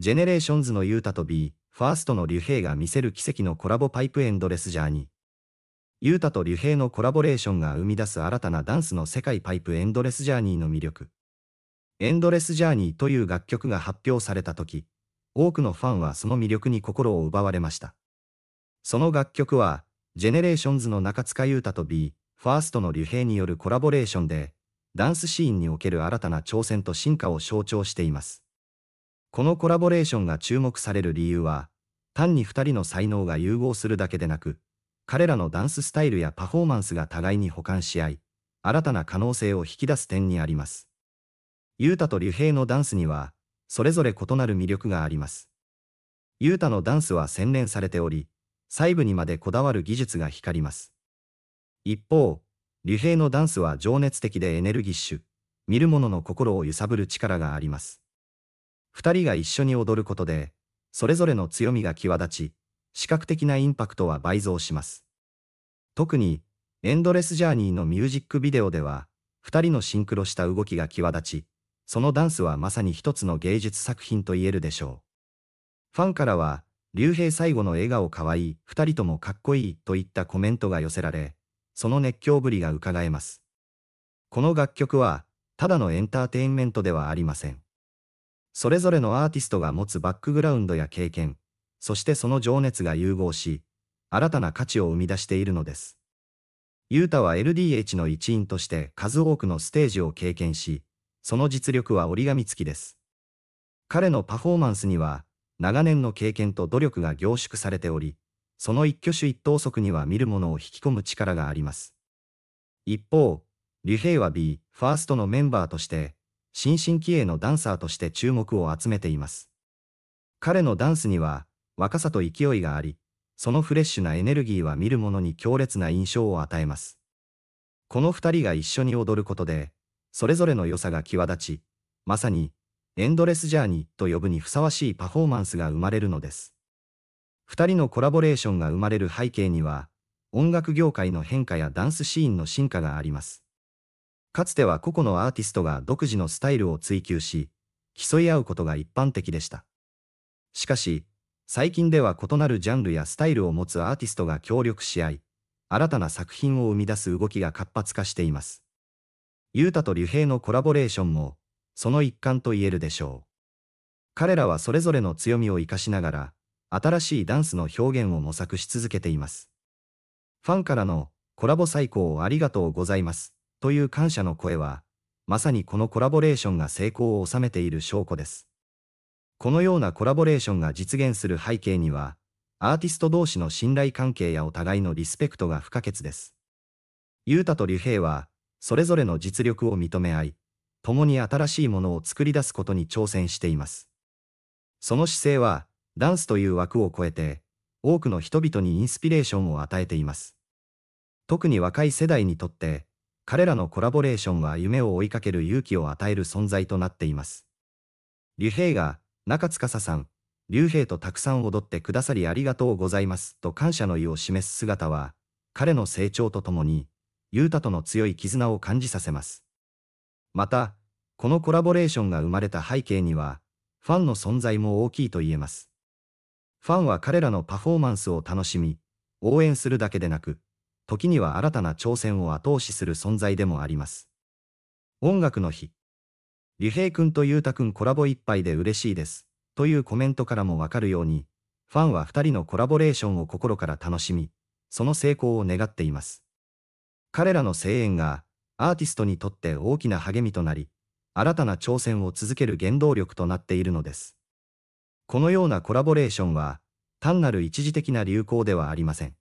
ジェネレーションズのユータと B、ファーストの竜兵が見せる奇跡のコラボパイプエンドレスジャーニー。ユータと竜兵のコラボレーションが生み出す新たなダンスの世界パイプエンドレスジャーニーの魅力。エンドレスジャーニーという楽曲が発表された時、多くのファンはその魅力に心を奪われました。その楽曲は、ジェネレーションズの中塚優太と B、ファーストの竜兵によるコラボレーションで、ダンスシーンにおける新たな挑戦と進化を象徴しています。このコラボレーションが注目される理由は、単に2人の才能が融合するだけでなく、彼らのダンススタイルやパフォーマンスが互いに補完し合い、新たな可能性を引き出す点にあります。ユータとリュヘイのダンスには、それぞれ異なる魅力があります。ユータのダンスは洗練されており、細部にまでこだわる技術が光ります。一方、リュヘイのダンスは情熱的でエネルギッシュ、見る者の心を揺さぶる力があります。二人が一緒に踊ることで、それぞれの強みが際立ち、視覚的なインパクトは倍増します。特に、エンドレスジャーニーのミュージックビデオでは、二人のシンクロした動きが際立ち、そのダンスはまさに一つの芸術作品と言えるでしょう。ファンからは、竜兵最後の笑顔かわいい、二人ともかっこいいといったコメントが寄せられ、その熱狂ぶりが伺えます。この楽曲は、ただのエンターテインメントではありません。それぞれのアーティストが持つバックグラウンドや経験、そしてその情熱が融合し、新たな価値を生み出しているのです。ユータは LDH の一員として数多くのステージを経験し、その実力は折り紙付きです。彼のパフォーマンスには、長年の経験と努力が凝縮されており、その一挙手一投足には見るものを引き込む力があります。一方、リュヘイは B、ファーストのメンバーとして、新進気鋭のダンサーとして注目を集めています。彼のダンスには若さと勢いがあり、そのフレッシュなエネルギーは見る者に強烈な印象を与えます。この二人が一緒に踊ることで、それぞれの良さが際立ち、まさに、エンドレスジャーニーと呼ぶにふさわしいパフォーマンスが生まれるのです。二人のコラボレーションが生まれる背景には、音楽業界の変化やダンスシーンの進化があります。かつては個々のアーティストが独自のスタイルを追求し、競い合うことが一般的でした。しかし、最近では異なるジャンルやスタイルを持つアーティストが協力し合い、新たな作品を生み出す動きが活発化しています。ユータとリュヘイのコラボレーションも、その一環と言えるでしょう。彼らはそれぞれの強みを活かしながら、新しいダンスの表現を模索し続けています。ファンからのコラボ最高をありがとうございます。という感謝の声は、まさにこのコラボレーションが成功を収めている証拠です。このようなコラボレーションが実現する背景には、アーティスト同士の信頼関係やお互いのリスペクトが不可欠です。ユータとリュヘイは、それぞれの実力を認め合い、共に新しいものを作り出すことに挑戦しています。その姿勢は、ダンスという枠を超えて、多くの人々にインスピレーションを与えています。特に若い世代にとって、彼らのコラボレーションは夢を追いかける勇気を与える存在となっています。竜兵が、中司さん、竜兵とたくさん踊ってくださりありがとうございますと感謝の意を示す姿は、彼の成長とともに、ユータとの強い絆を感じさせます。また、このコラボレーションが生まれた背景には、ファンの存在も大きいと言えます。ファンは彼らのパフォーマンスを楽しみ、応援するだけでなく、時には新たな挑戦を後押しする存在でもあります。音楽の日。リヘイ君とゆ太たくんコラボ一杯で嬉しいです。というコメントからもわかるように、ファンは二人のコラボレーションを心から楽しみ、その成功を願っています。彼らの声援が、アーティストにとって大きな励みとなり、新たな挑戦を続ける原動力となっているのです。このようなコラボレーションは、単なる一時的な流行ではありません。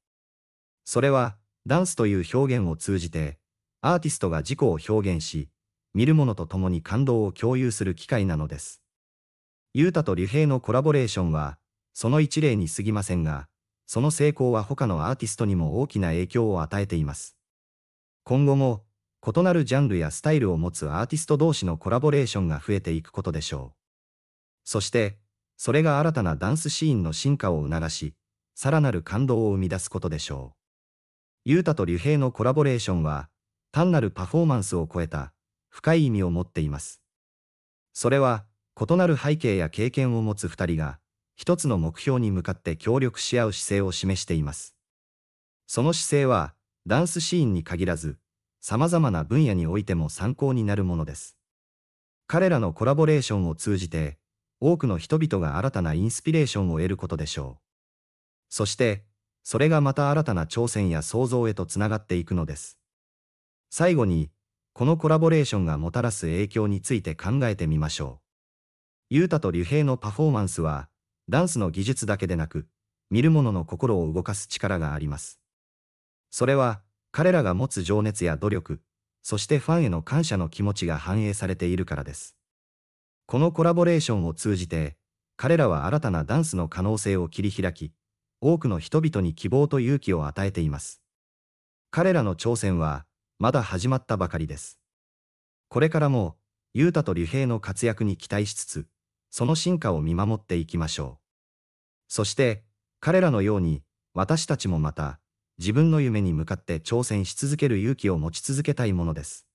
それは、ダンスという表現を通じて、アーティストが自己を表現し、見る者と共に感動を共有する機会なのです。ユータとリュヘイのコラボレーションは、その一例に過ぎませんが、その成功は他のアーティストにも大きな影響を与えています。今後も、異なるジャンルやスタイルを持つアーティスト同士のコラボレーションが増えていくことでしょう。そして、それが新たなダンスシーンの進化を促し、さらなる感動を生み出すことでしょう。ユーと竜兵のコラボレーションは、単なるパフォーマンスを超えた、深い意味を持っています。それは、異なる背景や経験を持つ二人が、一つの目標に向かって協力し合う姿勢を示しています。その姿勢は、ダンスシーンに限らず、様々な分野においても参考になるものです。彼らのコラボレーションを通じて、多くの人々が新たなインスピレーションを得ることでしょう。そして、それがまた新たな挑戦や創造へとつながっていくのです。最後に、このコラボレーションがもたらす影響について考えてみましょう。ユータと竜兵のパフォーマンスは、ダンスの技術だけでなく、見る者の心を動かす力があります。それは、彼らが持つ情熱や努力、そしてファンへの感謝の気持ちが反映されているからです。このコラボレーションを通じて、彼らは新たなダンスの可能性を切り開き、多くの人々に希望と勇気を与えています。彼らの挑戦は、まだ始まったばかりです。これからも、雄太と竜兵の活躍に期待しつつ、その進化を見守っていきましょう。そして、彼らのように、私たちもまた、自分の夢に向かって挑戦し続ける勇気を持ち続けたいものです。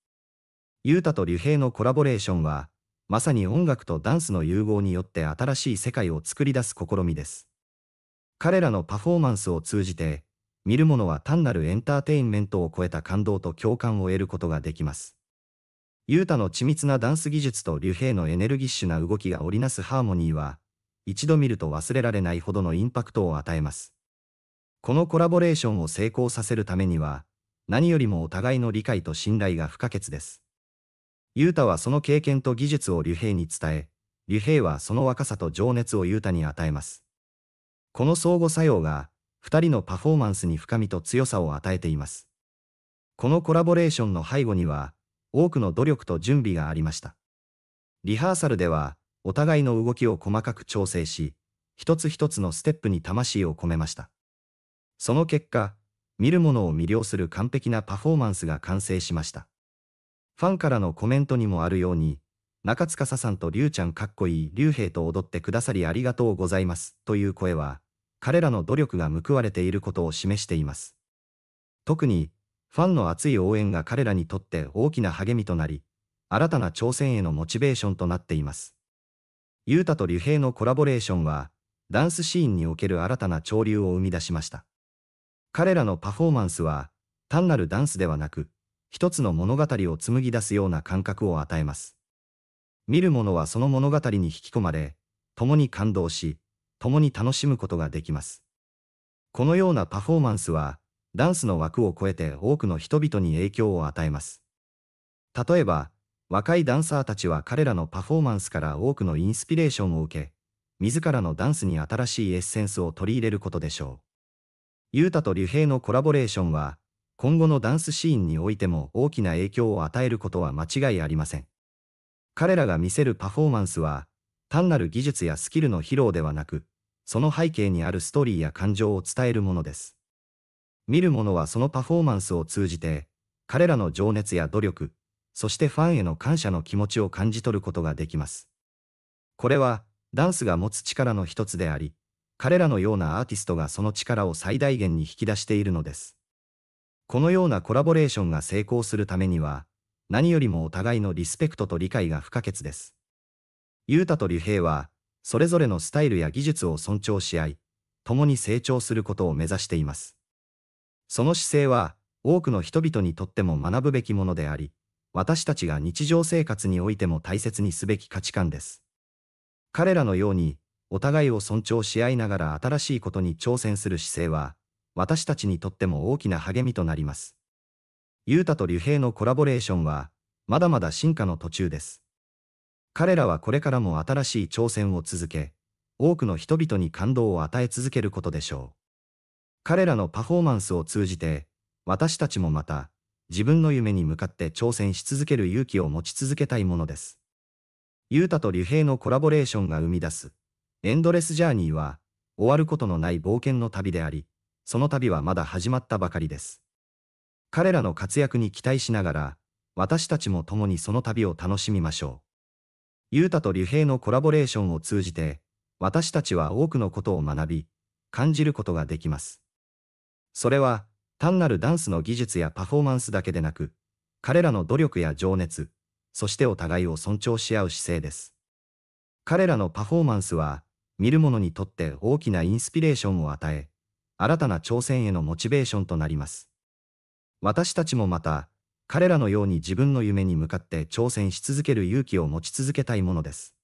雄太と竜兵のコラボレーションは、まさに音楽とダンスの融合によって新しい世界を作り出す試みです。彼らのパフォーマンスを通じて、見る者は単なるエンターテインメントを超えた感動と共感を得ることができます。ユータの緻密なダンス技術とヘ兵のエネルギッシュな動きが織りなすハーモニーは、一度見ると忘れられないほどのインパクトを与えます。このコラボレーションを成功させるためには、何よりもお互いの理解と信頼が不可欠です。ユータはその経験と技術をヘ兵に伝え、ヘ兵はその若さと情熱をユータに与えます。この相互作用が、2人のパフォーマンスに深みと強さを与えています。このコラボレーションの背後には、多くの努力と準備がありました。リハーサルでは、お互いの動きを細かく調整し、一つ一つのステップに魂を込めました。その結果、見る者を魅了する完璧なパフォーマンスが完成しました。ファンからのコメントにもあるように、中塚さんとりゅうちゃんかっこいい、りゅうへいと踊ってくださりありがとうございます、という声は、彼らの努力が報われていることを示しています。特に、ファンの熱い応援が彼らにとって大きな励みとなり、新たな挑戦へのモチベーションとなっています。ユータとリュヘイのコラボレーションは、ダンスシーンにおける新たな潮流を生み出しました。彼らのパフォーマンスは、単なるダンスではなく、一つの物語を紡ぎ出すような感覚を与えます。見る者はその物語に引き込まれ、共に感動し、共に楽しむことができます。このようなパフォーマンスは、ダンスの枠を超えて多くの人々に影響を与えます。例えば、若いダンサーたちは彼らのパフォーマンスから多くのインスピレーションを受け、自らのダンスに新しいエッセンスを取り入れることでしょう。ユータとヘイのコラボレーションは、今後のダンスシーンにおいても大きな影響を与えることは間違いありません。彼らが見せるパフォーマンスは、単なる技術やスキルの披露ではなく、その背景にあるストーリーや感情を伝えるものです。見る者はそのパフォーマンスを通じて、彼らの情熱や努力、そしてファンへの感謝の気持ちを感じ取ることができます。これは、ダンスが持つ力の一つであり、彼らのようなアーティストがその力を最大限に引き出しているのです。このようなコラボレーションが成功するためには、何よりもお互いのリスペクトと理解が不可欠です。ユータとリュヘイは、それぞれのスタイルや技術を尊重し合い、共に成長することを目指しています。その姿勢は、多くの人々にとっても学ぶべきものであり、私たちが日常生活においても大切にすべき価値観です。彼らのように、お互いを尊重し合いながら新しいことに挑戦する姿勢は、私たちにとっても大きな励みとなります。ユータとヘイのコラボレーションは、まだまだ進化の途中です。彼らはこれからも新しい挑戦を続け、多くの人々に感動を与え続けることでしょう。彼らのパフォーマンスを通じて、私たちもまた、自分の夢に向かって挑戦し続ける勇気を持ち続けたいものです。ユータと竜兵のコラボレーションが生み出す、エンドレスジャーニーは、終わることのない冒険の旅であり、その旅はまだ始まったばかりです。彼らの活躍に期待しながら、私たちも共にその旅を楽しみましょう。勇太とリ兵のコラボレーションを通じて、私たちは多くのことを学び、感じることができます。それは、単なるダンスの技術やパフォーマンスだけでなく、彼らの努力や情熱、そしてお互いを尊重し合う姿勢です。彼らのパフォーマンスは、見る者にとって大きなインスピレーションを与え、新たな挑戦へのモチベーションとなります。私たちもまた、彼らのように自分の夢に向かって挑戦し続ける勇気を持ち続けたいものです。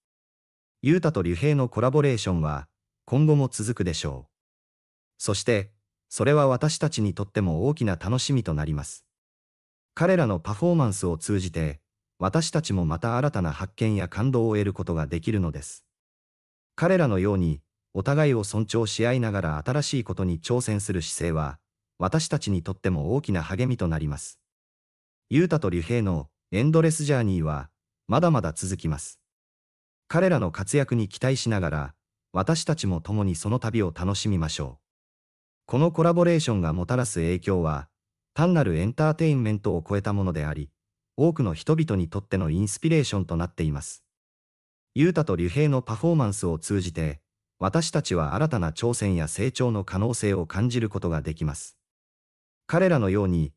ユータと竜兵のコラボレーションは、今後も続くでしょう。そして、それは私たちにとっても大きな楽しみとなります。彼らのパフォーマンスを通じて、私たちもまた新たな発見や感動を得ることができるのです。彼らのように、お互いを尊重し合いながら新しいことに挑戦する姿勢は、私たちにとっても大きな励みとなります。ユータとリュヘイのエンドレスジャーニーは、まだまだ続きます。彼らの活躍に期待しながら、私たちも共にその旅を楽しみましょう。このコラボレーションがもたらす影響は、単なるエンターテインメントを超えたものであり、多くの人々にとってのインスピレーションとなっています。ユータとリュヘイのパフォーマンスを通じて、私たちは新たな挑戦や成長の可能性を感じることができます。彼らのように、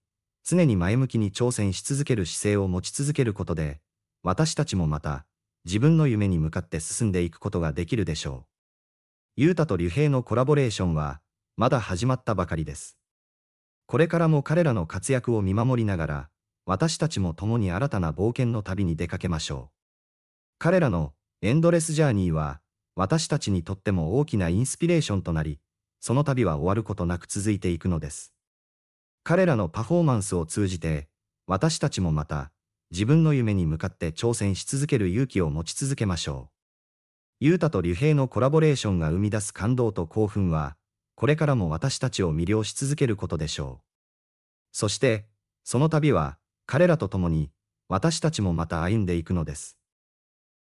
常に前向きに挑戦し続ける姿勢を持ち続けることで、私たちもまた、自分の夢に向かって進んでいくことができるでしょう。ゆ太と竜兵のコラボレーションは、まだ始まったばかりです。これからも彼らの活躍を見守りながら、私たちも共に新たな冒険の旅に出かけましょう。彼らのエンドレスジャーニーは、私たちにとっても大きなインスピレーションとなり、その旅は終わることなく続いていくのです。彼らのパフォーマンスを通じて、私たちもまた、自分の夢に向かって挑戦し続ける勇気を持ち続けましょう。ユータとヘ兵のコラボレーションが生み出す感動と興奮は、これからも私たちを魅了し続けることでしょう。そして、その旅は、彼らと共に、私たちもまた歩んでいくのです。